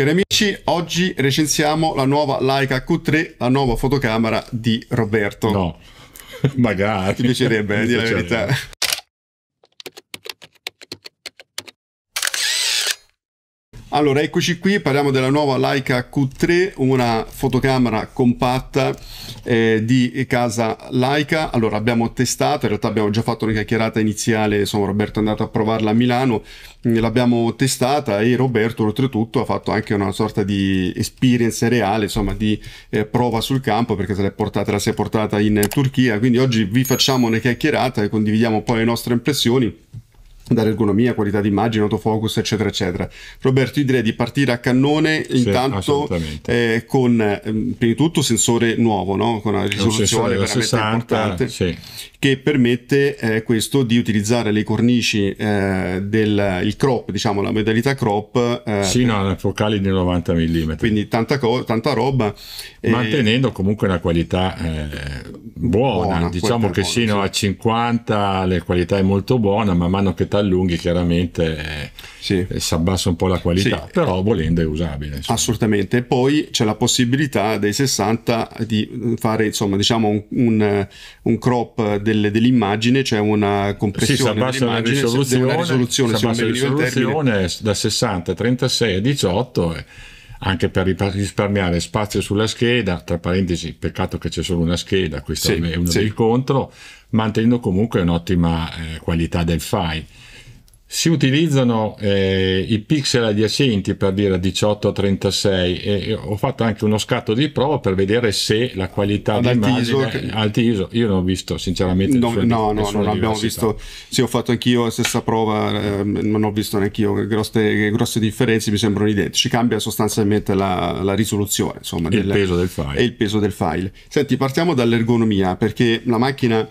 Cari amici, oggi recensiamo la nuova Leica Q3, la nuova fotocamera di Roberto. No, magari. Ti piacerebbe, eh, dire la verità. Allora, eccoci qui, parliamo della nuova Leica Q3, una fotocamera compatta eh, di casa Leica. Allora, abbiamo testato, in realtà abbiamo già fatto una chiacchierata iniziale, insomma, Roberto è andato a provarla a Milano, l'abbiamo testata e Roberto oltretutto ha fatto anche una sorta di experience reale, insomma di eh, prova sul campo perché se l'è portata, la si è portata in Turchia. Quindi oggi vi facciamo una chiacchierata e condividiamo poi le nostre impressioni dare ergonomia, qualità d'immagine, autofocus, eccetera, eccetera. Roberto, io direi di partire a cannone sì, intanto eh, con, ehm, prima di tutto, sensore nuovo, no? con una risoluzione un veramente 60, importante. Sì che permette eh, questo di utilizzare le cornici eh, del crop, diciamo la modalità crop. Eh, Sino a focali di 90 mm. Quindi tanta, co- tanta roba. Mantenendo comunque una qualità eh, buona, buona, diciamo che buona, sino sì. a 50 la qualità è molto buona, man mano che ti allunghi chiaramente sì. Eh, si abbassa un po' la qualità, sì. però volendo è usabile. Insomma. Assolutamente. Poi c'è la possibilità dei 60 di fare insomma diciamo un, un, un crop delle, dell'immagine c'è cioè una compressione sì, dell'immagine, una risoluzione, una risoluzione, si abbassa risoluzione da 60 a 36 a 18 eh, anche per risparmiare spazio sulla scheda, tra parentesi, peccato che c'è solo una scheda, questo sì, è uno sì. dei contro, mantenendo comunque un'ottima eh, qualità del file si utilizzano eh, i pixel adiacenti per dire 18 a 36 e ho fatto anche uno scatto di prova per vedere se la qualità di immagine che... alti ISO io non ho visto sinceramente no sue, no, no non abbiamo visto sì ho fatto anch'io la stessa prova eh, non ho visto neanche io grosse, grosse, differenze mi sembrano identici cambia sostanzialmente la, la risoluzione insomma e del, il peso del file e il peso del file senti partiamo dall'ergonomia perché la macchina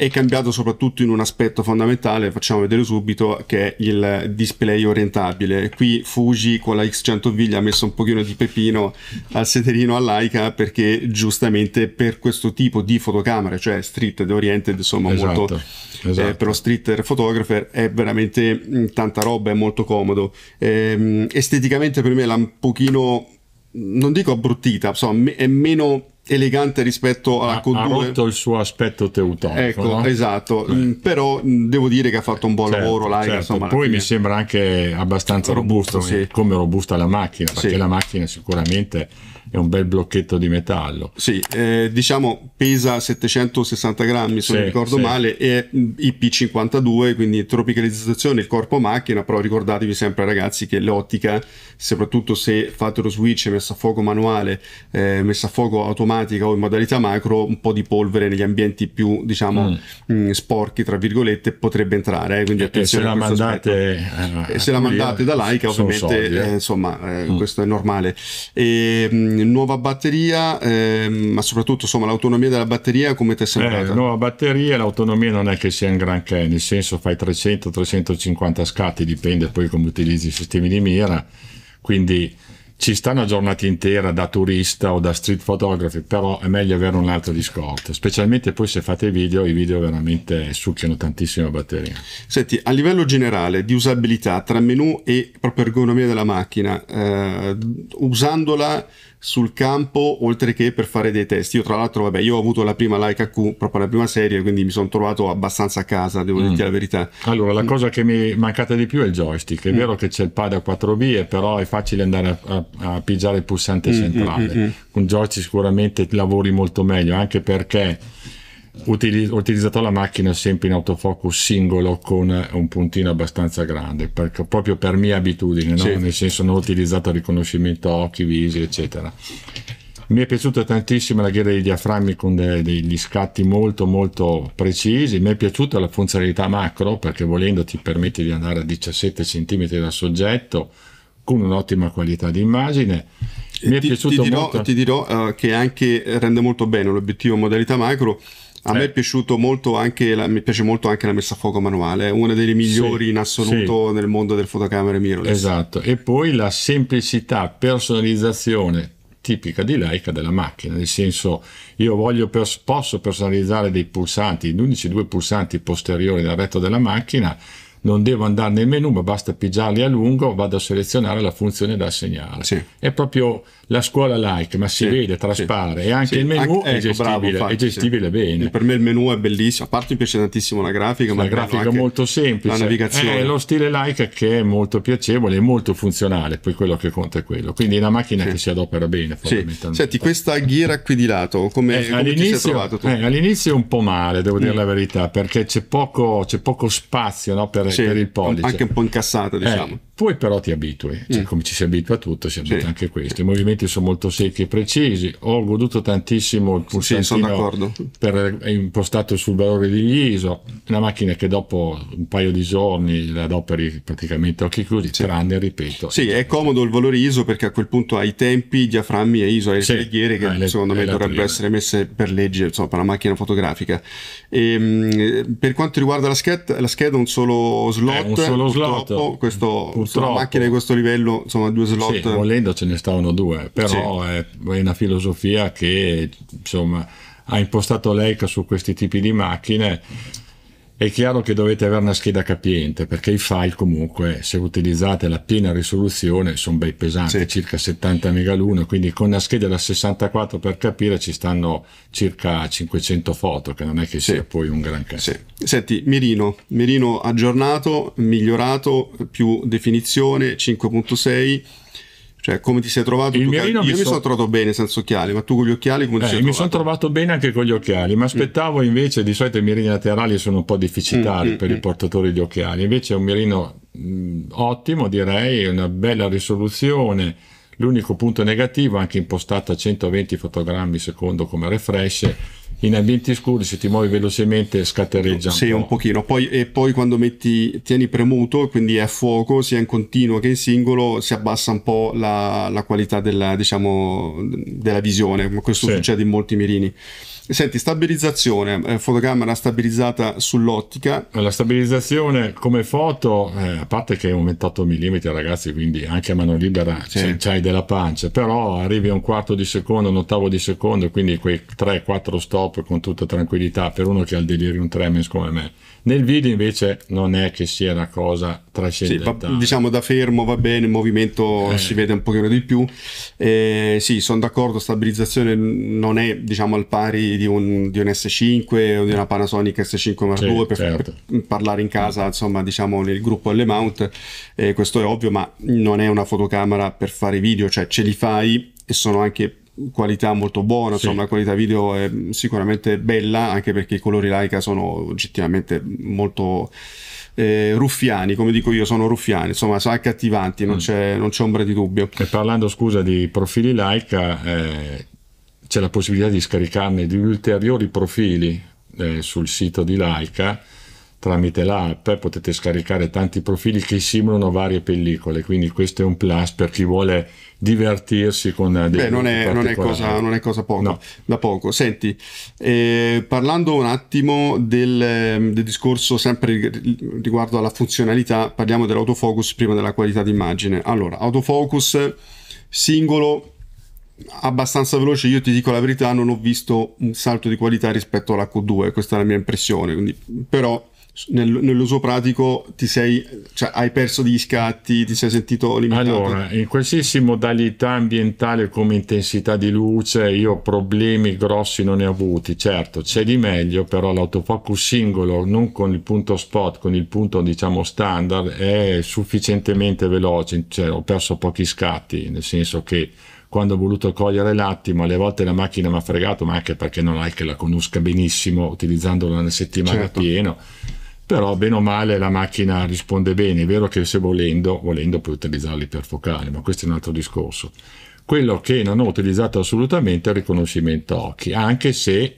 è cambiato soprattutto in un aspetto fondamentale, facciamo vedere subito, che è il display orientabile. Qui Fuji con la X100V gli ha messo un pochino di pepino al sederino all'Aica perché giustamente per questo tipo di fotocamera, cioè street oriented, insomma, esatto, molto, esatto. Eh, esatto. per lo street photographer è veramente mh, mm, tanta roba, è molto comodo. Eh, esteticamente per me l'ha un pochino, non dico abbruttita, insomma, è meno elegante rispetto alla conduttura. Ha rotto il suo aspetto teutonico. Ecco, no? esatto, Beh. Mm, però mm, devo dire che ha fatto un buon certo, lavoro là. Certo. Insomma, Poi mi sembra anche abbastanza robusto, robusto eh, sì. come robusta la macchina, perché sì. la macchina sicuramente è un bel blocchetto di metallo. Sì, eh, diciamo pesa 760 grammi se sì, non ricordo sì. male, è mm, IP52, quindi tropicalizzazione il corpo macchina, però ricordatevi sempre ragazzi che l'ottica, soprattutto se fate lo switch messa a fuoco manuale, eh, messa a fuoco automatica o in modalità macro, un po' di polvere negli ambienti più diciamo mm. mh, mm, sporchi, tra virgolette, potrebbe entrare. Eh, quindi attenzione. Eh, e se la mandate, e se la mandate da Laika, ovviamente, soldi, eh. Eh, insomma, mm. questo è normale. E, mh, mm, quindi nuova batteria, eh, ma soprattutto insomma, l'autonomia della batteria come ti è eh, sembrata? Eh, nuova batteria, l'autonomia non è che sia un granché, nel senso fai 300-350 scatti, dipende poi come utilizzi i sistemi di mira, quindi ci sta una giornata intera da turista o da street photography, però è meglio avere un altro di scorta, specialmente poi se fate video, i video veramente succhiano tantissima batteria. Senti, a livello generale di usabilità tra menu e proprio ergonomia della macchina, eh, usandola sul campo oltre che per fare dei test. Io tra l'altro, vabbè, io ho avuto la prima Leica Q proprio la prima serie, quindi mi sono trovato abbastanza a casa, devo mm. dirti la verità. Allora, la mm. cosa che mi è mancata di più è il joystick. È mm. vero che c'è il pad a 4 B, però è facile andare a, a, a pigiare il pulsante mm, mm centrale. Mm, Con joystick sicuramente lavori molto meglio, anche perché ho utilizzato la macchina sempre in autofocus singolo con un puntino abbastanza grande, perché, proprio per mia abitudine, no? nel senso non ho utilizzato riconoscimento occhi, visi, eccetera. Mi è piaciuta tantissimo la ghiera dei diaframmi con de- degli scatti molto molto precisi, mi è piaciuta la funzionalità macro perché volendo ti permette di andare a 17 cm dal soggetto con un'ottima qualità di immagine. Mi è ti, piaciuto ti dirò, molto. Ti dirò uh, che anche rende molto bene l'obiettivo modalità macro a me è cioè piaciuto molto anche la, mi piace molto anche la messa a fuoco manuale, è una delle migliori sì, in assoluto sì. nel mondo del fotocamere mirrorless. Esatto, e poi la semplicità, personalizzazione tipica di Leica della macchina, nel senso io voglio pers- posso personalizzare dei pulsanti, gli unici due pulsanti posteriori del retto della macchina, non devo andare nel menu, ma basta pigiarli a lungo, vado a selezionare la funzione da assegnare. Sì. È proprio la scuola like, ma si sì, vede, traspare sì, e anche sì, il menu anche, è, ecco, gestibile, bravo, è, gestibile, bene. E per me il menu è bellissimo, a parte mi piace tantissimo la grafica, ma la grafica è molto semplice, la navigazione. È eh, lo stile like che è molto piacevole e molto funzionale, poi quello che conta è quello. Quindi è una macchina che si adopera bene fondamentalmente. Senti, questa ghiera qui di lato, come, eh, come all'inizio, eh, all'inizio è un po' male, devo dire mm. la verità, perché c'è poco, c'è poco spazio no, per, per, il pollice. Anche un po' incassata, eh, diciamo. Eh, poi però ti abitui, cioè, mm. come ci si abitua a tutto, si abitua anche questo. I movimenti commenti sono molto secchi e precisi. Ho goduto tantissimo il pulsantino sì, per, impostato sul valore degli ISO. Una macchina che dopo un paio di giorni la adoperi praticamente occhi chiusi, sì. tranne, ripeto. Sì, è comodo il valore ISO perché a quel punto hai tempi, diaframmi e ISO e sì, preghiere che le, secondo me dovrebbero essere messe per legge, insomma, per la macchina fotografica. E, ehm, per quanto riguarda la scheda, la scheda un solo slot. È eh, un solo slot. Questo, purtroppo. sulla macchina di questo livello, insomma, due slot. Sì, volendo ce ne stavano due però sì. è, una filosofia che insomma, ha impostato l'EICA su questi tipi di macchine. È chiaro che dovete avere una scheda capiente perché i file comunque, se utilizzate la piena risoluzione, sono bei pesanti, sì. circa 70 mega l'uno, quindi con una scheda da 64 per capire ci stanno circa 500 foto, che non è che sì. sia poi un gran caso. Sì. Senti, mirino, mirino aggiornato, migliorato, più definizione, 5.6 cioè, come ti sei trovato? Il tu, io mi sono so trovato bene senza occhiali, ma tu con gli occhiali come eh, ti sei Mi sono trovato bene anche con gli occhiali, ma aspettavo mm. invece, di solito i mirini laterali sono un po' deficitari mm, mm per mm, i mm. portatori di occhiali, invece è un mirino mh, mm, ottimo direi, una bella risoluzione, l'unico punto negativo, anche impostato a 120 fotogrammi secondo come refresh, in ambienti scuri se ti muovi velocemente scattereggia. Sì, un, po'. un pochino. Poi, e poi quando metti, tieni premuto, quindi è a fuoco, sia in continuo che in singolo, si abbassa un po' la, la qualità della, diciamo, della visione. Questo sì. succede in molti mirini. Senti, stabilizzazione, eh, fotocamera stabilizzata sull'ottica. Eh, la stabilizzazione come foto, eh, a parte che è un 28 mm ragazzi, quindi anche a mano libera sì. c'hai della pancia, però arrivi a un quarto di secondo, un ottavo di secondo, quindi quei 3-4 stop stop con tutta tranquillità per uno che ha il delirium tremens come me. Nel video invece non è che sia una cosa trascendente. Sì, diciamo da fermo va bene, il movimento eh. si vede un pochino di più. Eh, sì, sono d'accordo, stabilizzazione non è diciamo al pari di un, di un S5 o di una Panasonic S5 Mark II sì, per, certo. per, parlare in casa, insomma diciamo nel gruppo L Mount, eh, questo è ovvio, ma non è una fotocamera per fare video, cioè ce li fai e sono anche qualità molto buona, sì. insomma la qualità video è sicuramente bella anche perché i colori Laika sono oggettivamente molto eh, ruffiani, come dico io sono ruffiani, insomma sono accattivanti, non, mm. c'è, non c'è ombra di dubbio. E parlando scusa di profili Laika, eh, c'è la possibilità di scaricarne di ulteriori profili eh, sul sito di Laika tramite l'app potete scaricare tanti profili che simulano varie pellicole, quindi questo è un plus per chi vuole divertirsi con dei Beh, non è, non è cosa, non è cosa poco, no. da poco. Senti, eh, parlando un attimo del, ehm, del, discorso sempre riguardo alla funzionalità, parliamo dell'autofocus prima della qualità d'immagine. Allora, autofocus singolo abbastanza veloce, io ti dico la verità, non ho visto un salto di qualità rispetto all'H2, questa è la mia impressione, quindi, però nel, nell'uso pratico ti sei, cioè, hai perso degli scatti, ti sei sentito limitato? Allora, in qualsiasi modalità ambientale come intensità di luce, io problemi grossi non ne ho avuti. Certo, c'è di meglio, però l'autofocus singolo, non con il punto spot, con il punto diciamo standard, è sufficientemente veloce, cioè ho perso pochi scatti, nel senso che quando ho voluto cogliere l'attimo, alle volte la macchina mi ha fregato, ma anche perché non è che la conosca benissimo utilizzandola una settimana certo. pieno però bene o male la macchina risponde bene, è vero che se volendo, volendo puoi utilizzarli per focale, ma questo è un altro discorso. Quello che non ho utilizzato assolutamente è il riconoscimento occhi, anche se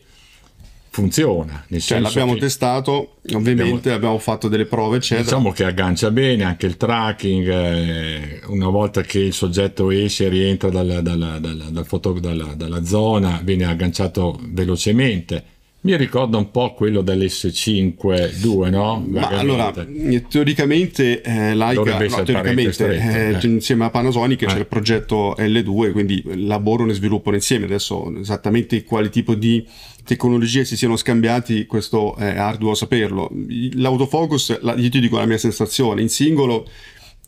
funziona. Nel cioè, l'abbiamo testato, ovviamente abbiamo, abbiamo, fatto delle prove, eccetera. Diciamo che aggancia bene anche il tracking, eh, una volta che il soggetto esce e rientra dalla, dalla, dalla, dalla, dalla zona, viene agganciato velocemente. Mi ricorda un po' quello dell'S5-2, no? Ma allora, eh, teoricamente eh, Leica, no, teoricamente, stretto, eh. eh. Cioè, insieme a Panasonic eh. c'è il progetto L2, quindi lavorano e sviluppano insieme. Adesso esattamente quali tipo di tecnologie si siano scambiati, questo è arduo saperlo. L'autofocus, la, io ti dico la mia sensazione, in singolo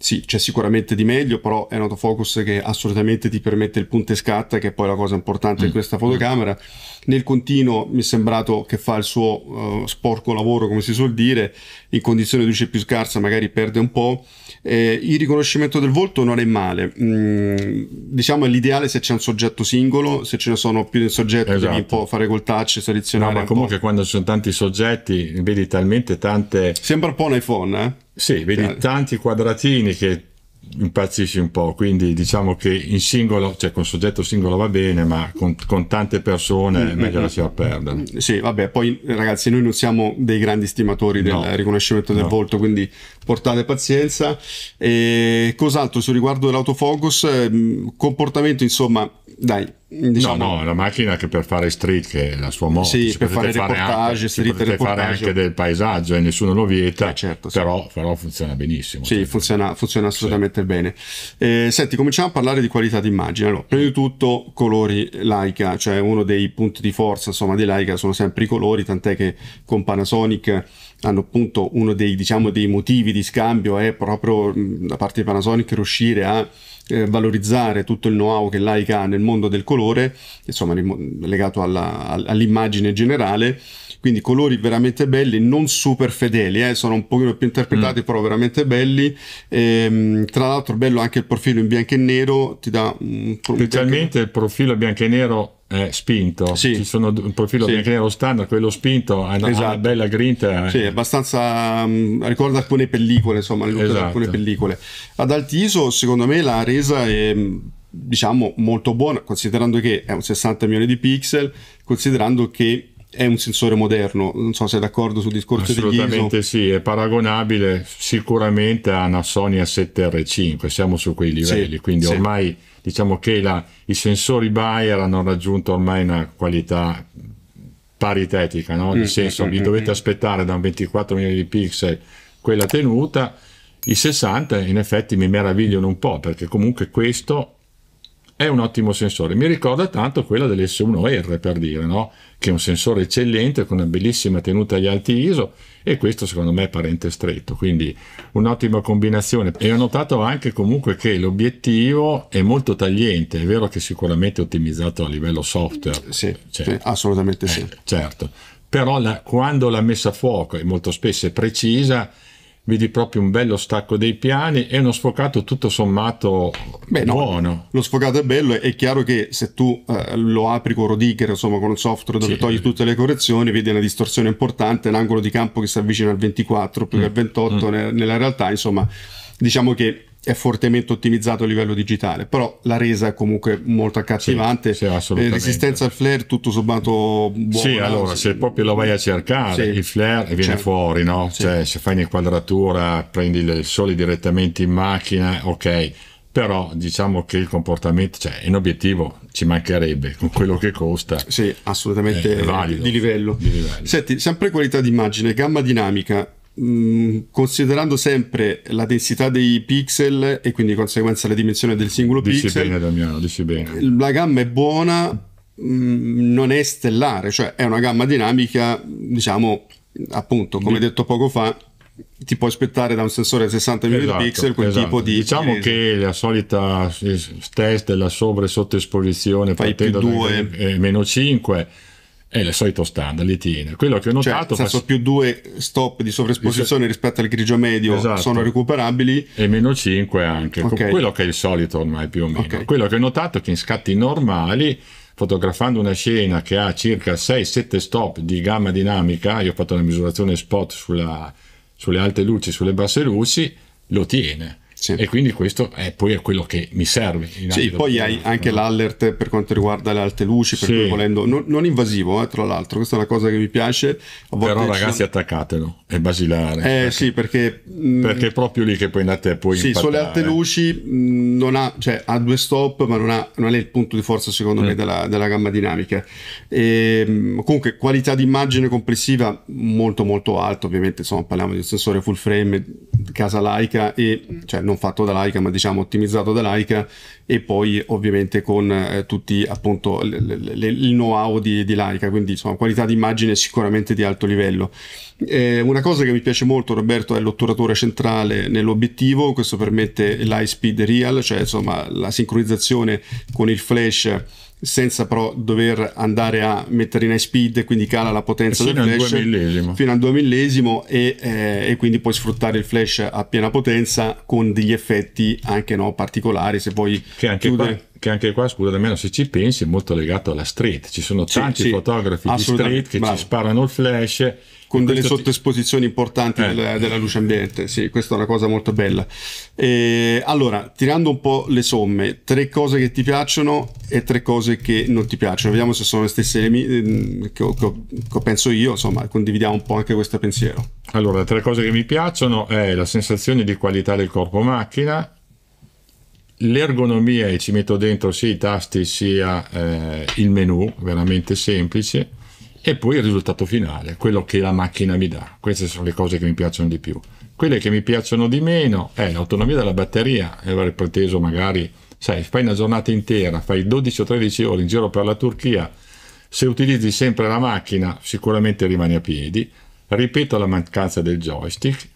sì, c'è sicuramente di meglio, però è un autofocus che assolutamente ti permette il punto e scatta, che è poi la cosa importante mm. di questa mm. fotocamera. Nel continuo mi è sembrato che fa il suo uh, sporco lavoro, come si suol dire, in condizione di luce più scarsa magari perde un po'. Eh, il riconoscimento del volto non è male, mm, diciamo è l'ideale se c'è un soggetto singolo, se ce ne sono più di un soggetto esatto. devi un po' fare col touch, selezionare. No, ma comunque po'. quando ci sono tanti soggetti vedi talmente tante... Sembra un po' un iPhone, eh? Sì, vedi tanti quadratini che impazzisci un po', quindi diciamo che in singolo, cioè con soggetto singolo va bene, ma con, con tante persone mm, è meglio mm, la mm, si va a perdere. Sì, vabbè, poi ragazzi noi non siamo dei grandi stimatori del no, riconoscimento del no. volto, quindi portate pazienza. E cos'altro su riguardo dell'autofocus? Ehm, comportamento, insomma, dai, Diciamo... No, no, la macchina che per fare street, che è la sua moto, sì, per fare reportage, anche, street fare anche del paesaggio e nessuno lo vieta, eh, certo, sì. però, però, funziona benissimo. Sì, certo. funziona, funziona, assolutamente sì. bene. Eh, senti, cominciamo a parlare di qualità d'immagine. Allora, prima di tutto colori eh, Leica, cioè uno dei punti di forza insomma, di Leica sono sempre i colori, tant'è che con Panasonic hanno appunto uno dei, diciamo, dei motivi di scambio è proprio da parte di Panasonic riuscire a eh, valorizzare tutto il know-how che Leica ha nel mondo del colore colore, insomma legato alla, all'immagine generale, quindi colori veramente belli, non super fedeli, eh, sono un pochino più interpretati, mm. però veramente belli. E, ehm, tra l'altro bello anche il profilo in bianco e nero, ti dà un... Specialmente il profilo bianco e nero è spinto. Sì. Ci sono un profilo sì. bianco nero standard, quello spinto, ha una, esatto. una bella grinta. Eh. Sì, abbastanza um, ricorda alcune pellicole, insomma, esatto. alcune pellicole. Ad alti ISO, secondo me la resa è mm, diciamo molto buona, considerando che è un 60 milioni di pixel, considerando che è un sensore moderno. Non so se è d'accordo sul discorso di Ghiso. Assolutamente sì, è paragonabile sicuramente a una Sony A7R5, siamo su quei livelli, sì, quindi sì. ormai diciamo che la, i sensori Bayer hanno raggiunto ormai una qualità paritetica, no? nel mm, senso mm, vi mm, dovete mm. aspettare da un 24 milioni di pixel quella tenuta. I 60 in effetti mi meravigliano un po' perché comunque questo è un ottimo sensore. Mi ricorda tanto quella dell'S1R per dire, no? che è un sensore eccellente con una bellissima tenuta agli alti ISO e questo secondo me è parente stretto, quindi un'ottima combinazione. E ho notato anche comunque che l'obiettivo è molto tagliente, è vero che sicuramente ottimizzato a livello software. Sì, certo. sì assolutamente sì. Eh, certo, però la, quando la messa a fuoco è molto spesso è precisa, vedi proprio un bello stacco dei piani e uno sfocato tutto sommato Beh, buono. lo sfocato è bello, è chiaro che se tu eh, lo apri con Rodiger, insomma con il software dove sì. togli tutte le correzioni, vedi una distorsione importante, l'angolo di campo che si avvicina al 24 più mm. che al 28 mm. nella realtà, insomma diciamo che è fortemente ottimizzato a livello digitale, però la resa è comunque molto accattivante. Sì, sì, eh, resistenza al flare, tutto sommato buona. Sì, allora, se proprio lo vai a cercare, sì. il flare viene certo. fuori, no? Cioè, se fai un'inquadratura, prendi il sole direttamente in macchina, ok. Però diciamo che il comportamento, cioè in obiettivo ci mancherebbe con quello che costa. Sì, assolutamente è valido, di, livello. di livello. Senti, sempre qualità d'immagine, gamma dinamica, Mm, considerando sempre la densità dei pixel e quindi di conseguenza la dimensione del singolo dici pixel, bene, Damiano, dici bene. la gamma è buona, mm, non è stellare, cioè è una gamma dinamica, diciamo, appunto, come detto poco fa, ti puoi aspettare da un sensore a 60 esatto, pixel quel esatto. tipo di diciamo che la solita eh, test della sopra e sottoesposizione partendo da eh, meno 5 è il solito standard, li tiene. Quello che ho cioè, notato... Cioè, fa... più due stop di sovraesposizione rispetto al grigio medio esatto. sono recuperabili. E meno 5 anche, okay. quello che è il solito ormai più o meno. Okay. Quello che ho notato è che in scatti normali, fotografando una scena che ha circa 6-7 stop di gamma dinamica, io ho fatto una misurazione spot sulla, sulle alte luci, sulle basse luci, lo tiene sì. E quindi questo è poi quello che mi serve. Sì, poi hai anche no? Mm. l'allert per quanto riguarda le alte luci, per sì. volendo, non, non invasivo, eh, tra l'altro, questa è una cosa che mi piace. A Però ragazzi sono... attaccatelo, è basilare. Eh perché, sì, perché... Mm, perché è proprio lì che poi andate a poi... Sì, impattare. sulle alte luci mm, non ha, cioè, ha due stop, ma non, ha, non è il punto di forza secondo mm. me della, della, gamma dinamica. E, ehm, comunque qualità di immagine complessiva molto molto alta, ovviamente insomma parliamo di un sensore full frame casa Laika e cioè non fatto da Laika ma diciamo ottimizzato da Laika e poi ovviamente con eh, tutti appunto le, le, le, il know-how di, di Laika quindi insomma qualità di immagine sicuramente di alto livello eh, una cosa che mi piace molto Roberto è l'otturatore centrale nell'obiettivo questo permette l'high speed real cioè insomma la sincronizzazione con il flash senza però dover andare a mettere in high speed, quindi cala la potenza del flash fino al 2 millesimo e, eh, e, quindi puoi sfruttare il flash a piena potenza con degli effetti anche no, particolari, se vuoi che anche chiudere... Qua che anche qua, scusa, almeno se ci pensi, è molto legato alla street. Ci sono tanti sì, fotografi di street che Bravo. ci sparano il flash con delle sottoesposizioni importanti eh. della, della, luce ambiente. Sì, questa è una cosa molto bella. E, allora, tirando un po' le somme, tre cose che ti piacciono e tre cose che non ti piacciono. Vediamo se sono le stesse eh, eh, che, che, che penso io, insomma, condividiamo un po' anche questo pensiero. Allora, tre cose che mi piacciono è la sensazione di qualità del corpo macchina, l'ergonomia e ci metto dentro sia i tasti sia eh, il menu, veramente semplice e poi il risultato finale, quello che la macchina mi dà. Queste sono le cose che mi piacciono di più. Quelle che mi piacciono di meno è eh, l'autonomia della batteria, e avrei preteso magari, sai, fai una giornata intera, fai 12 o 13 ore in giro per la Turchia, se utilizzi sempre la macchina sicuramente rimani a piedi, ripeto la mancanza del joystick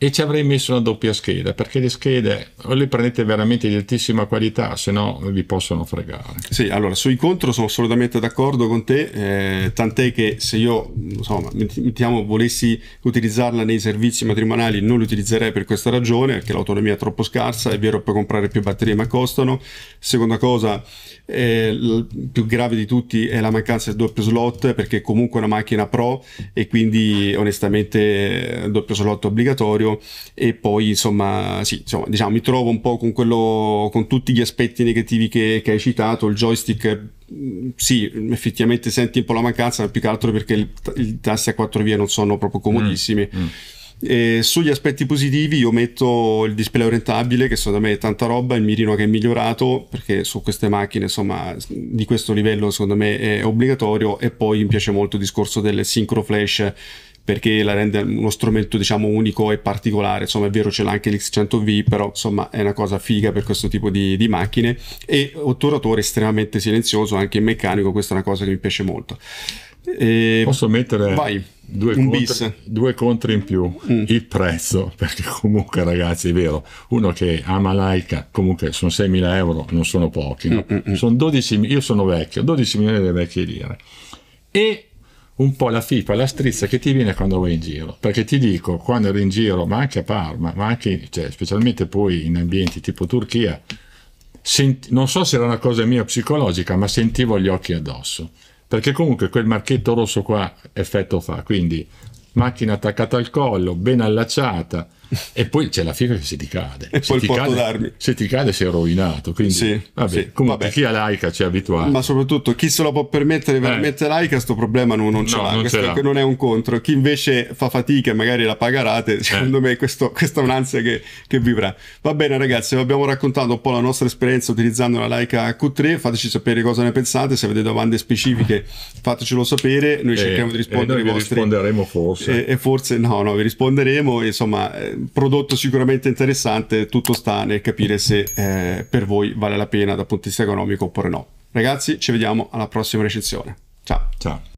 e ci avrei messo una doppia scheda perché le schede o le prendete veramente di altissima qualità se no vi possono fregare sì allora sui contro sono assolutamente d'accordo con te eh, tant'è che se io insomma mettiamo volessi utilizzarla nei servizi matrimoniali non l'utilizzerei per questa ragione perché l'autonomia è troppo scarsa è vero puoi comprare più batterie ma costano seconda cosa eh, il più grave di tutti è la mancanza del doppio slot perché comunque è una macchina pro e quindi onestamente doppio slot obbligatorio serio e poi insomma, sì, insomma, diciamo, mi trovo un po' con, quello, con tutti gli aspetti negativi che, che hai citato, il joystick mm, sì, effettivamente senti un po' la mancanza, più che altro perché i tasti a quattro vie non sono proprio comodissimi. Mm, mm. E sugli aspetti positivi io metto il display orientabile che secondo me è tanta roba, il mirino che è migliorato perché su queste macchine insomma di questo livello secondo me è obbligatorio e poi mi piace molto il discorso del sincro flash perché la rende uno strumento diciamo unico e particolare insomma è vero ce l'ha anche l'X100V però insomma è una cosa figa per questo tipo di, di macchine e otturatore estremamente silenzioso anche meccanico questa è una cosa che mi piace molto e... posso mettere Vai. Due, contri, due contri in più mm. il prezzo perché comunque ragazzi è vero uno che ama l'Aica comunque sono 6.000 euro non sono pochi no? mm, mm, mm. sono 12, io sono vecchio 12 milioni delle vecchie lire e un po' la tipa, la strizza che ti viene quando vai in giro. Perché ti dico, quando ero in giro, ma anche a Parma, ma anche, cioè, specialmente poi in ambienti tipo Turchia, sent- non so se era una cosa mia psicologica, ma sentivo gli occhi addosso. Perché comunque quel marchetto rosso qua effetto fa, quindi macchina attaccata al collo, ben allacciata, e poi c'è la figa che se ti cade. E se poi il porto cade, d'armi. Se ti cade sei rovinato. Quindi, sì, vabbè, sì, comunque vabbè. chi ha laica ci è abituato. Ma soprattutto chi se lo può permettere eh. veramente eh. laica, sto problema non, non ce no, l'ha. Non questo non è un contro. Chi invece fa fatica e magari la paga rate, eh. secondo eh. me questo, questa è un'ansia che, che, vivrà. Va bene ragazzi, abbiamo raccontato un po' la nostra esperienza utilizzando la laica Q3. Fateci sapere cosa ne pensate, se avete domande specifiche fatecelo sapere, noi eh, cerchiamo di eh, rispondere ai vostri. risponderemo forse. E, e, forse no, no, vi risponderemo. Insomma prodotto sicuramente interessante, tutto sta nel capire se eh, per voi vale la pena dal punto di vista economico oppure no. Ragazzi, ci vediamo alla prossima recensione. Ciao. Ciao.